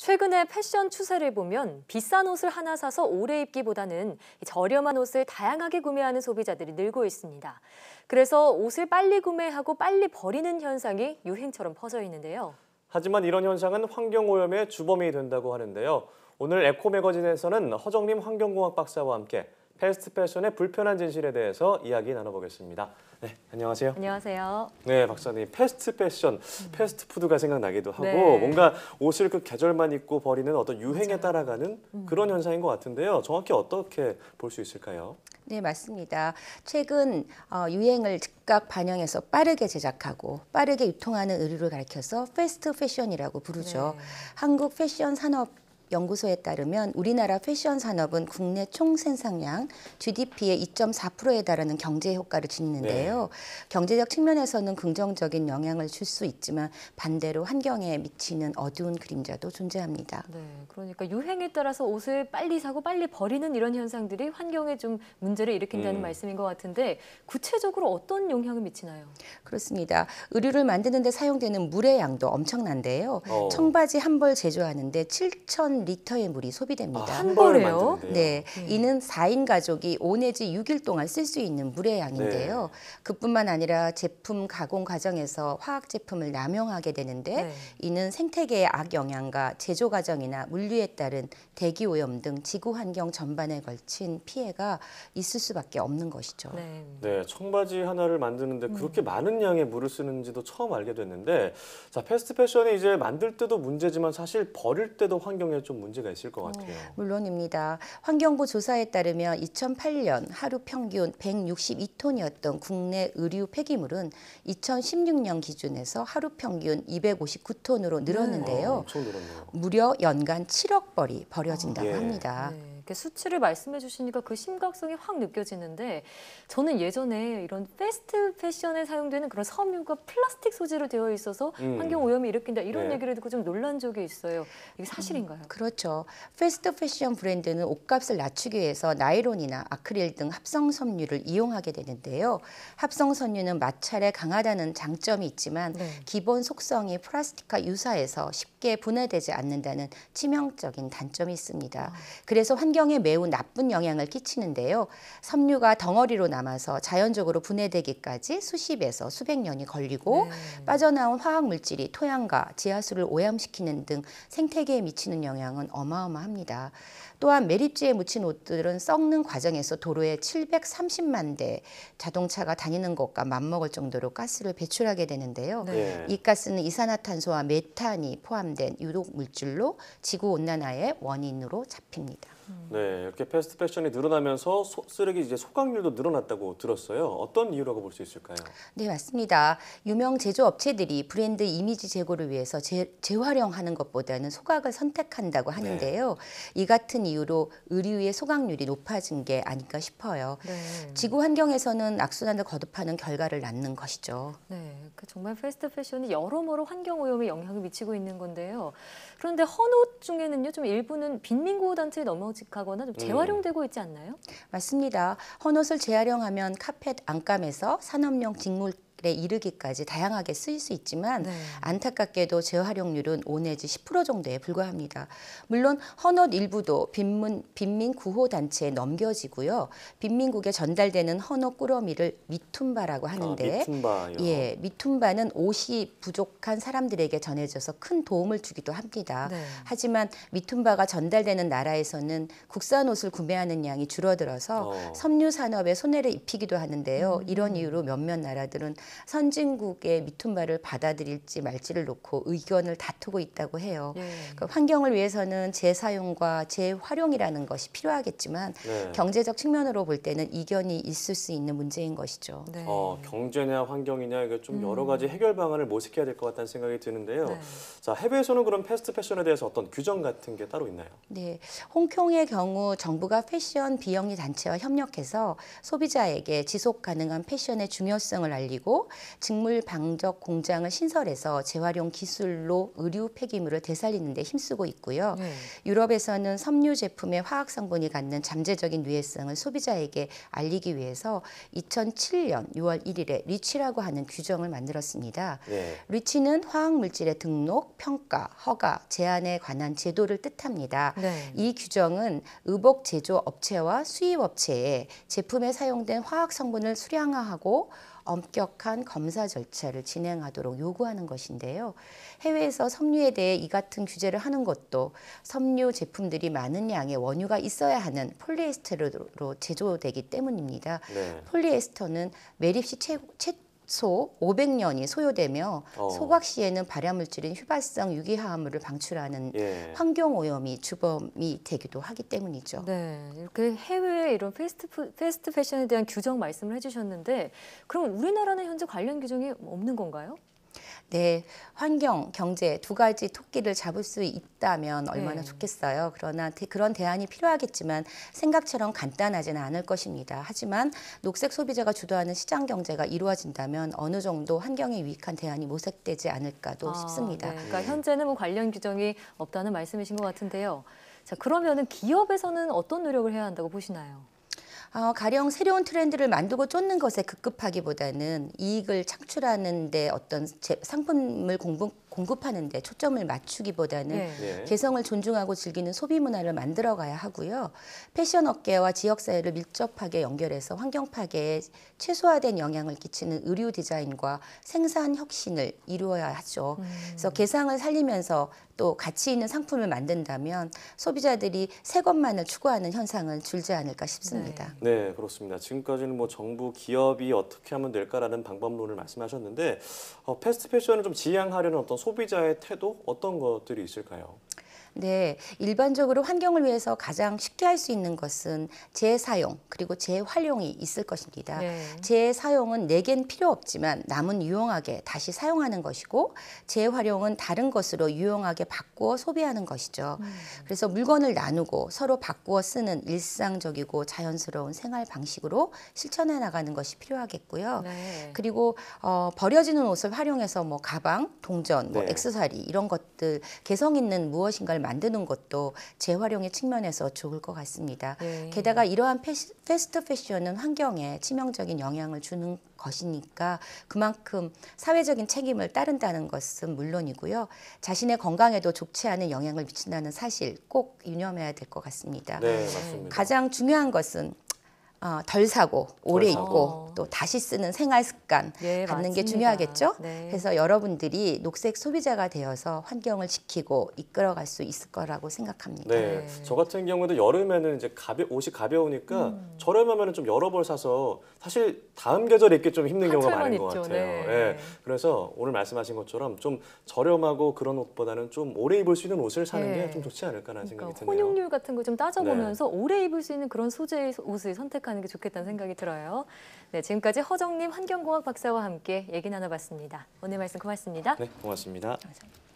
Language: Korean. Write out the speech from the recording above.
최근의 패션 추세를 보면 비싼 옷을 하나 사서 오래 입기보다는 저렴한 옷을 다양하게 구매하는 소비자들이 늘고 있습니다. 그래서 옷을 빨리 구매하고 빨리 버리는 현상이 유행처럼 퍼져 있는데요. 하지만 이런 현상은 환경오염의 주범이 된다고 하는데요. 오늘 에코매거진에서는 허정림 환경공학 박사와 함께 패스트 패션의 불편한 진실에 대해서 이야기 나눠보겠습니다. 네, 안녕하세요. 안녕하세요. 네, 박사님. 패스트 패션, 음. 패스트 푸드가 생각나기도 하고 네. 뭔가 옷을 그 계절만 입고 버리는 어떤 유행에 맞아요. 따라가는 음. 그런 현상인 것 같은데요. 정확히 어떻게 볼 수 있을까요? 네, 맞습니다. 최근 어, 유행을 즉각 반영해서 빠르게 제작하고 빠르게 유통하는 의류를 가리켜서 패스트 패션이라고 부르죠. 네. 한국 패션 산업 연구소에 따르면 우리나라 패션 산업은 국내 총 생산량 GDP의 2.4%에 달하는 경제 효과를 짓는데요. 네. 경제적 측면에서는 긍정적인 영향을 줄 수 있지만 반대로 환경에 미치는 어두운 그림자도 존재합니다. 네, 그러니까 유행에 따라서 옷을 빨리 사고 빨리 버리는 이런 현상들이 환경에 좀 문제를 일으킨다는 음. 말씀인 것 같은데 구체적으로 어떤 영향을 미치나요? 그렇습니다. 의류를 만드는데 사용되는 물의 양도 엄청난데요. 어. 청바지 한 벌 제조하는데 7천 3,000리터의 물이 소비됩니다. 아, 한 벌에요? 네, 음. 이는 4인 가족이 5 내지 6일 동안 쓸 수 있는 물의 양인데요. 네. 그뿐만 아니라 제품 가공 과정에서 화학 제품을 남용하게 되는데 네. 이는 생태계의 악영향과 제조 과정이나 물류에 따른 대기 오염 등 지구 환경 전반에 걸친 피해가 있을 수밖에 없는 것이죠. 네, 네 청바지 하나를 만드는데 음. 그렇게 음. 많은 양의 물을 쓰는지도 처음 알게 됐는데 자, 패스트 패션이 이제 만들 때도 문제지만 사실 버릴 때도 환경에 좀 문제가 있을 것 같아요. 어, 물론입니다. 환경부 조사에 따르면 2008년 하루 평균 162톤이었던 국내 의류 폐기물은 2016년 기준에서 하루 평균 259톤으로 늘었는데요. 네. 아, 엄청 늘었네요. 무려 연간 7억 벌이 벌어진다고 아, 예. 합니다. 네. 이렇게 수치를 말씀해 주시니까 그 심각성이 확 느껴지는데 저는 예전에 이런 패스트 패션에 사용되는 그런 섬유가 플라스틱 소재로 되어 있어서 음. 환경 오염이 일으킨다 이런 네. 얘기를 듣고 그 좀 놀란 적이 있어요. 이게 사실인가요? 음, 그렇죠. 패스트 패션 브랜드는 옷값을 낮추기 위해서 나일론이나 아크릴 등 합성 섬유를 이용하게 되는데요. 합성 섬유는 마찰에 강하다는 장점이 있지만 네. 기본 속성이 플라스틱과 유사해서 쉽게 분해되지 않는다는 치명적인 단점이 있습니다. 아. 그래서 환경 환경에 매우 나쁜 영향을 끼치는데요. 섬유가 덩어리로 남아서 자연적으로 분해되기까지 수십에서 수백 년이 걸리고 네. 빠져나온 화학 물질이 토양과 지하수를 오염시키는 등 생태계에 미치는 영향은 어마어마합니다. 또한 매립지에 묻힌 옷들은 썩는 과정에서 도로에 730만 대 자동차가 다니는 것과 맞먹을 정도로 가스를 배출하게 되는데요. 네. 이 가스는 이산화탄소와 메탄이 포함된 유독 물질로 지구 온난화의 원인으로 잡힙니다. 네, 이렇게 패스트 패션이 늘어나면서 소, 쓰레기 이제 소각률도 늘어났다고 들었어요. 어떤 이유라고 볼 수 있을까요? 네, 맞습니다. 유명 제조업체들이 브랜드 이미지 제고를 위해서 재, 재활용하는 것보다는 소각을 선택한다고 하는데요. 네. 이 같은 이유로 의류의 소각률이 높아진 게 아닐까 싶어요. 네. 지구 환경에서는 악순환을 거듭하는 결과를 낳는 것이죠. 네, 그러니까 정말 패스트 패션이 여러모로 환경 오염에 영향을 미치고 있는 건데요. 그런데 헌옷 중에는요, 좀 일부는 빈민구 단체에 넘어지 방식하거나 좀 음. 재활용되고 있지 않나요? 맞습니다. 헌옷을 재활용하면 카펫 안감에서 산업용 직물 에 이르기까지 다양하게 쓰일 수 있지만 네. 안타깝게도 재활용률은 5 내지 10% 정도에 불과합니다. 물론 헌옷 일부도 빈민, 빈민 구호 단체에 넘겨지고요. 빈민국에 전달되는 헌옷 꾸러미를 미툰바라고 아, 하는데 아, 미툰바요. 예, 미툰바는 옷이 부족한 사람들에게 전해져서 큰 도움을 주기도 합니다. 네. 하지만 미툰바가 전달되는 나라에서는 국산 옷을 구매하는 양이 줄어들어서 어. 섬유 산업에 손해를 입히기도 하는데요. 음. 이런 이유로 몇몇 나라들은 선진국의 미툰바를 받아들일지 말지를 놓고 의견을 다투고 있다고 해요. 네. 그 환경을 위해서는 재사용과 재활용이라는 것이 필요하겠지만 네. 경제적 측면으로 볼 때는 이견이 있을 수 있는 문제인 것이죠. 네. 어, 경제냐 환경이냐 이거 좀 음. 여러 가지 해결 방안을 모색해야 될 것 같다는 생각이 드는데요. 네. 자 해외에서는 그런 패스트 패션에 대해서 어떤 규정 같은 게 따로 있나요? 네, 홍콩의 경우 정부가 패션 비영리 단체와 협력해서 소비자에게 지속 가능한 패션의 중요성을 알리고 직물 방적 공장을 신설해서 재활용 기술로 의류 폐기물을 되살리는 데 힘쓰고 있고요. 네. 유럽에서는 섬유 제품의 화학 성분이 갖는 잠재적인 위해성을 소비자에게 알리기 위해서 2007년 6월 1일에 리치라고 하는 규정을 만들었습니다. 네. 리치는 화학 물질의 등록, 평가, 허가, 제한에 관한 제도를 뜻합니다. 네. 이 규정은 의복 제조 업체와 수입 업체에 제품에 사용된 화학 성분을 수량화하고 엄격한 검사 절차를 진행하도록 요구하는 것인데요. 해외에서 섬유에 대해 이 같은 규제를 하는 것도 섬유 제품들이 많은 양의 원유가 있어야 하는 폴리에스테르로 제조되기 때문입니다. 네. 폴리에스터는 매립시 최, 최소 500년이 소요되며 어. 소각시에는 발암물질인 휘발성 유기화합물을 방출하는 예. 환경오염이 주범이 되기도 하기 때문이죠. 네, 이렇게 해외 에 이런 패스트, 패스트 패션에 대한 규정 말씀을 해주셨는데 그럼 우리나라는 현재 관련 규정이 없는 건가요? 네, 환경, 경제 두 가지 토끼를 잡을 수 있다면 네. 얼마나 네. 좋겠어요. 그러나 대, 그런 대안이 필요하겠지만 생각처럼 간단하지는 않을 것입니다. 하지만 녹색 소비자가 주도하는 시장 경제가 이루어진다면 어느 정도 환경에 유익한 대안이 모색되지 않을까도 아, 싶습니다. 네. 그러니까 예. 현재는 뭐 관련 규정이 없다는 말씀이신 것 같은데요. 자, 그러면은 기업에서는 어떤 노력을 해야 한다고 보시나요? 어, 가령 새로운 트렌드를 만들고 쫓는 것에 급급하기보다는 이익을 창출하는 데 어떤 제, 상품을 공급 공급하는 데 초점을 맞추기보다는 네. 네. 개성을 존중하고 즐기는 소비 문화를 만들어 가야 하고요. 패션 업계와 지역 사회를 밀접하게 연결해서 환경 파괴에 최소화된 영향을 끼치는 의류 디자인과 생산 혁신을 이루어야 하죠. 음. 그래서 개성을 살리면서 또 가치 있는 상품을 만든다면 소비자들이 새 것만을 추구하는 현상은 줄지 않을까 싶습니다. 네, 네 그렇습니다. 지금까지는 뭐 정부 기업이 어떻게 하면 될까라는 방법론을 말씀하셨는데 어, 패스트 패션을 좀 지향하려는 어떤 소 소비자의 태도 어떤 것들이 있을까요? 네, 일반적으로 환경을 위해서 가장 쉽게 할 수 있는 것은 재사용 그리고 재활용이 있을 것입니다. 네. 재사용은 내겐 필요 없지만 남은 유용하게 다시 사용하는 것이고 재활용은 다른 것으로 유용하게 바꾸어 소비하는 것이죠. 음. 그래서 물건을 나누고 서로 바꾸어 쓰는 일상적이고 자연스러운 생활 방식으로 실천해 나가는 것이 필요하겠고요. 네. 그리고 어, 버려지는 옷을 활용해서 뭐 가방, 동전, 뭐 네. 액세서리 이런 것들 개성 있는 무엇인가를 공간을 만드는 것도 재활용의 측면에서 좋을 것 같습니다. 네. 게다가 이러한 패시, 패스트 패션은 환경에 치명적인 영향을 주는 것이니까 그만큼 사회적인 책임을 따른다는 것은 물론이고요. 자신의 건강에도 좋지 않은 영향을 미친다는 사실 꼭 유념해야 될 것 같습니다. 네, 맞습니다. 가장 중요한 것은 어, 덜 사고 오래 덜 사고. 입고 또 다시 쓰는 생활 습관 네, 갖는 맞습니다. 게 중요하겠죠. 네. 그래서 여러분들이 녹색 소비자가 되어서 환경을 지키고 이끌어갈 수 있을 거라고 생각합니다. 네, 네. 저 같은 경우에도 여름에는 이제 가벼 옷이 가벼우니까 음. 저렴하면 좀 여러 벌 사서 사실 다음 계절에 입기 좀 힘든 경우가 많은 있죠. 것 같아요. 네. 네. 그래서 오늘 말씀하신 것처럼 좀 저렴하고 그런 옷보다는 좀 오래 입을 수 있는 옷을 사는 게좀 네. 좋지 않을까라는 그러니까 생각이 드네요. 혼용률 같은 거 좀 따져보면서 네. 오래 입을 수 있는 그런 소재의 옷을 선택하는 생각하는 게 좋겠다는 생각이 들어요. 네, 지금까지 허정림 환경공학 박사와 함께 얘기 나눠봤습니다. 오늘 말씀 고맙습니다. 네, 고맙습니다. 감사합니다.